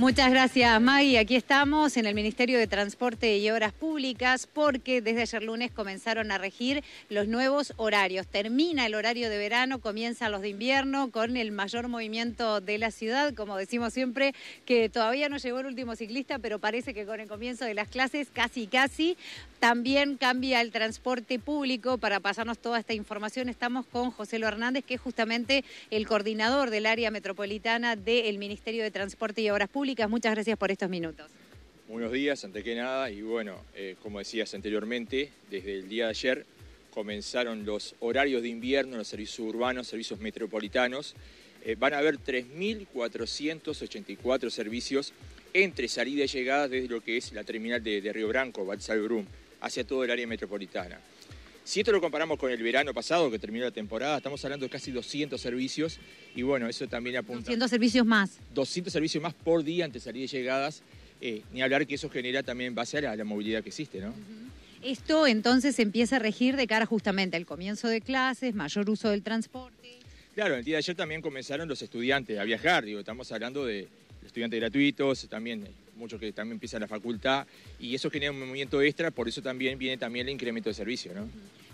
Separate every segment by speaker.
Speaker 1: Muchas gracias, Maggie. Aquí estamos en el Ministerio de Transporte y Obras Públicas porque desde ayer lunes comenzaron a regir los nuevos horarios. Termina el horario de verano, comienzan los de invierno con el mayor movimiento de la ciudad, como decimos siempre, que todavía no llegó el último ciclista, pero parece que con el comienzo de las clases casi casi también cambia el transporte público. Para pasarnos toda esta información estamos con José Lo Hernández, que es justamente el coordinador del área metropolitana del Ministerio de Transporte y Obras Públicas Muchas gracias por estos minutos.
Speaker 2: Buenos días, antes que nada, y bueno, eh, como decías anteriormente, desde el día de ayer comenzaron los horarios de invierno, los servicios urbanos, servicios metropolitanos. Eh, van a haber 3.484 servicios entre salida y llegada desde lo que es la terminal de, Río Branco, Brum, hacia todo el área metropolitana. Si esto lo comparamos con el verano pasado, que terminó la temporada, estamos hablando de casi 200 servicios y bueno, eso también apunta. 200
Speaker 1: servicios más.
Speaker 2: 200 servicios más por día ante salidas y llegadas. Eh, ni hablar que eso genera también base a la, movilidad que existe, ¿no?
Speaker 1: Esto entonces empieza a regir de cara justamente al comienzo de clases, mayor uso del
Speaker 2: transporte. Claro, el día de ayer también comenzaron los estudiantes a viajar, digo, estamos hablando de estudiantes gratuitos, también muchos que también empiezan la facultad, y eso genera un movimiento extra, por eso también viene también el incremento de servicio, ¿no?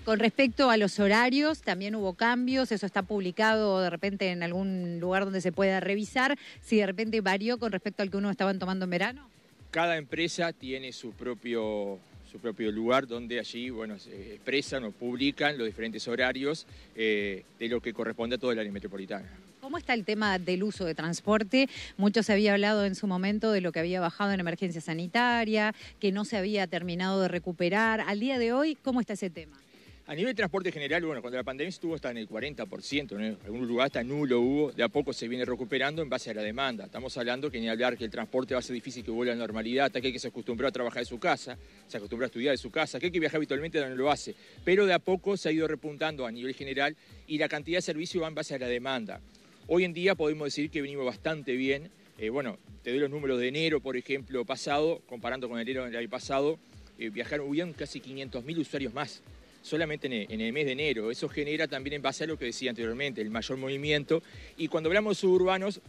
Speaker 1: Con respecto a los horarios, también hubo cambios, eso está publicado de repente en algún lugar donde se pueda revisar, si de repente varió con respecto al que uno estaban tomando en verano.
Speaker 2: Cada empresa tiene su propio su propio lugar donde allí bueno, se expresan o publican los diferentes horarios eh, de lo que corresponde a todo el área metropolitana.
Speaker 1: ¿Cómo está el tema del uso de transporte? Mucho se había hablado en su momento de lo que había bajado en emergencia sanitaria, que no se había terminado de recuperar. Al día de hoy, ¿cómo está ese tema?
Speaker 2: A nivel de transporte general, bueno, cuando la pandemia estuvo hasta en el 40%, en algún lugar hasta nulo hubo, de a poco se viene recuperando en base a la demanda. Estamos hablando que ni hablar que el transporte va a ser difícil que vuelva a la normalidad, hasta hay que se acostumbró a trabajar de su casa, se acostumbró a estudiar de su casa, hay que viaja habitualmente no lo hace, pero de a poco se ha ido repuntando a nivel general y la cantidad de servicios va en base a la demanda. Hoy en día podemos decir que venimos bastante bien. Eh, bueno, te doy los números de enero, por ejemplo, pasado, comparando con enero del año pasado, eh, viajaron, hubieron casi 500.000 usuarios más solamente en el mes de enero. Eso genera también en base a lo que decía anteriormente, el mayor movimiento. Y cuando hablamos de suburbanos,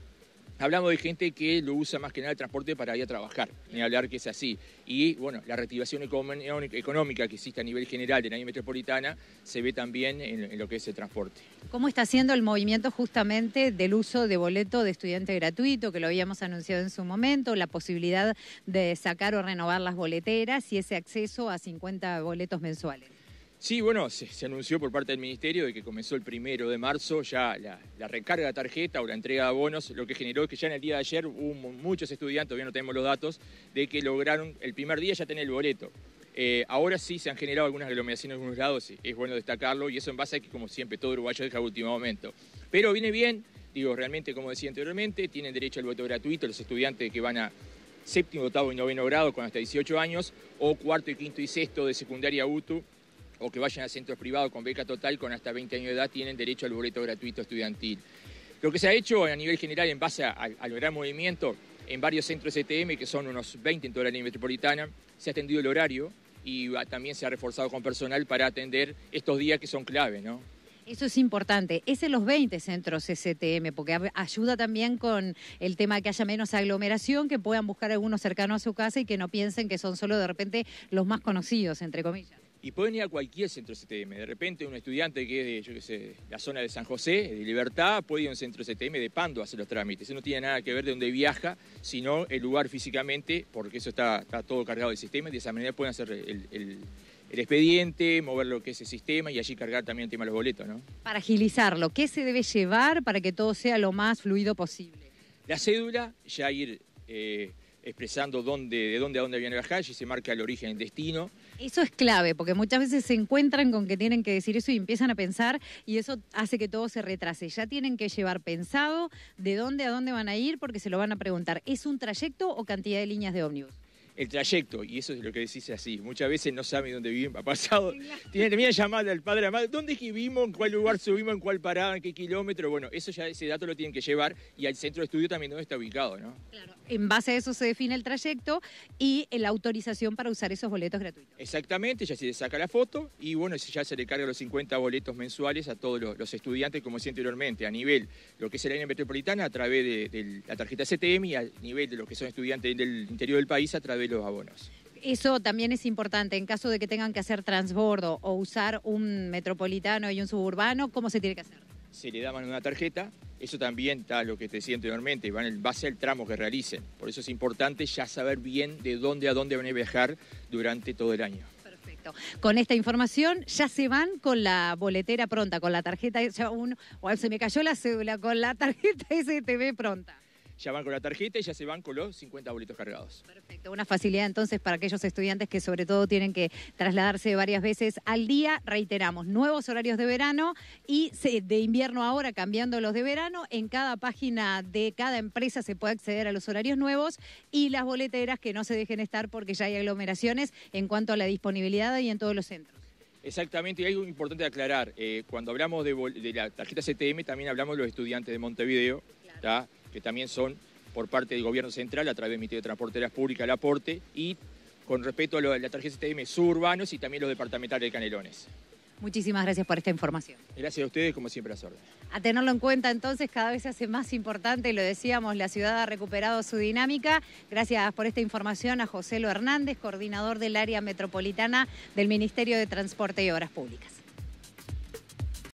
Speaker 2: Hablamos de gente que lo usa más que nada el transporte para ir a trabajar, ni hablar que es así. Y bueno, la reactivación económica que existe a nivel general en la metropolitana se ve también en, lo que es el transporte.
Speaker 1: ¿Cómo está haciendo el movimiento justamente del uso de boleto de estudiante gratuito, que lo habíamos anunciado en su momento, la posibilidad de sacar o renovar las boleteras y ese acceso a 50 boletos mensuales?
Speaker 2: Sí, bueno, se, anunció por parte del Ministerio de que comenzó el primero de marzo ya la, recarga de tarjeta o la entrega de bonos, lo que generó que ya en el día de ayer hubo muchos estudiantes, todavía no tenemos los datos, de que lograron el primer día ya tener el boleto. Eh, ahora sí se han generado algunas aglomeraciones en algunos lados, es bueno destacarlo, y eso en base a que, como siempre, todo uruguayo deja el último momento. Pero viene bien, digo, realmente, como decía anteriormente, tienen derecho al voto gratuito los estudiantes que van a séptimo, octavo y noveno grado con hasta 18 años, o cuarto y quinto y sexto de secundaria UTU o que vayan a centros privados con beca total con hasta 20 años de edad tienen derecho al boleto gratuito estudiantil. Lo que se ha hecho a nivel general en base al gran movimiento en varios centros STM, e que son unos 20 en toda la línea metropolitana, se ha extendido el horario y ah, también se ha reforzado con personal para atender estos días que son clave, ¿no?
Speaker 1: Eso es importante. Es en los 20 centros STM, e porque ayuda también con el tema de que haya menos aglomeración, que puedan buscar algunos cercanos a su casa y que no piensen que son solo de repente los más conocidos,
Speaker 2: entre comillas. Y pueden ir a cualquier centro STM. De repente un estudiante que es de, yo qué sé, la zona de San José, de Libertad, puede ir a un centro STM de Pando a hacer los trámites. Eso no tiene nada que ver de dónde viaja, sino el lugar físicamente, porque eso está, todo cargado del sistema y de esa manera pueden hacer el, expediente, mover lo que es el sistema y allí cargar también el tema de los boletos, ¿no?
Speaker 1: Para agilizarlo, ¿qué se debe llevar para que todo sea lo más fluido posible?
Speaker 2: La cédula, ya ir eh, expresando dónde, de dónde a dónde viene el viaje y se marca el origen, el destino.
Speaker 1: Eso es clave, porque muchas veces se encuentran con que tienen que decir eso y empiezan a pensar y eso hace que todo se retrase. Ya tienen que llevar pensado de dónde a dónde van a ir porque se lo van a preguntar. ¿Es un trayecto o cantidad de líneas de ómnibus?
Speaker 2: el trayecto, y eso es lo que decís así, muchas veces no saben dónde viven, ha pasado, tienen también llamada al padre, a ¿dónde vivimos? ¿En cuál lugar subimos? ¿En cuál parada? ¿En qué kilómetro? Bueno, eso ya, ese dato lo tienen que llevar y al centro de estudio también dónde está ubicado, ¿no?
Speaker 1: Claro, en base a eso se define el trayecto y la autorización para usar esos boletos gratuitos.
Speaker 2: Exactamente, ya se le saca la foto y bueno, ya se le carga los 50 boletos mensuales a todos los, estudiantes, como decía anteriormente, a nivel lo que es el área metropolitana, a través de, la tarjeta CTM y a nivel de los que son estudiantes del interior del país, a través los abonos.
Speaker 1: Eso también es importante. En caso de que tengan que hacer transbordo o usar un metropolitano y un suburbano, ¿cómo se tiene que hacer?
Speaker 2: Se le daban una tarjeta. Eso también está lo que te decía anteriormente, va a ser el tramo que realicen. Por eso es importante ya saber bien de dónde a dónde van a viajar durante todo el año.
Speaker 1: Perfecto, Con esta información ya se van con la boletera pronta, con la tarjeta, ya uno, o se me cayó la cédula, con la tarjeta ve pronta
Speaker 2: ya van con la tarjeta y ya se van con los 50 boletos cargados. Perfecto,
Speaker 1: una facilidad entonces para aquellos estudiantes que sobre todo tienen que trasladarse varias veces al día. Reiteramos, nuevos horarios de verano y de invierno ahora cambiando los de verano. En cada página de cada empresa se puede acceder a los horarios nuevos y las boleteras que no se dejen estar porque ya hay aglomeraciones en cuanto a la disponibilidad y en todos los centros.
Speaker 2: Exactamente, y algo importante aclarar, eh, cuando hablamos de, de, la tarjeta CTM también hablamos de los estudiantes de Montevideo, claro que también son por parte del gobierno central a través del Ministerio de Transporteras Públicas el aporte y con respecto a la tarjeta STM suburbanos y también los departamentales de Canelones.
Speaker 1: Muchísimas gracias por esta información.
Speaker 2: Gracias a ustedes, como siempre, a su orden.
Speaker 1: A tenerlo en cuenta, entonces, cada vez se hace más importante, lo decíamos, la ciudad ha recuperado su dinámica. Gracias por esta información a José Lo Hernández, coordinador del área metropolitana del Ministerio de Transporte y Obras Públicas.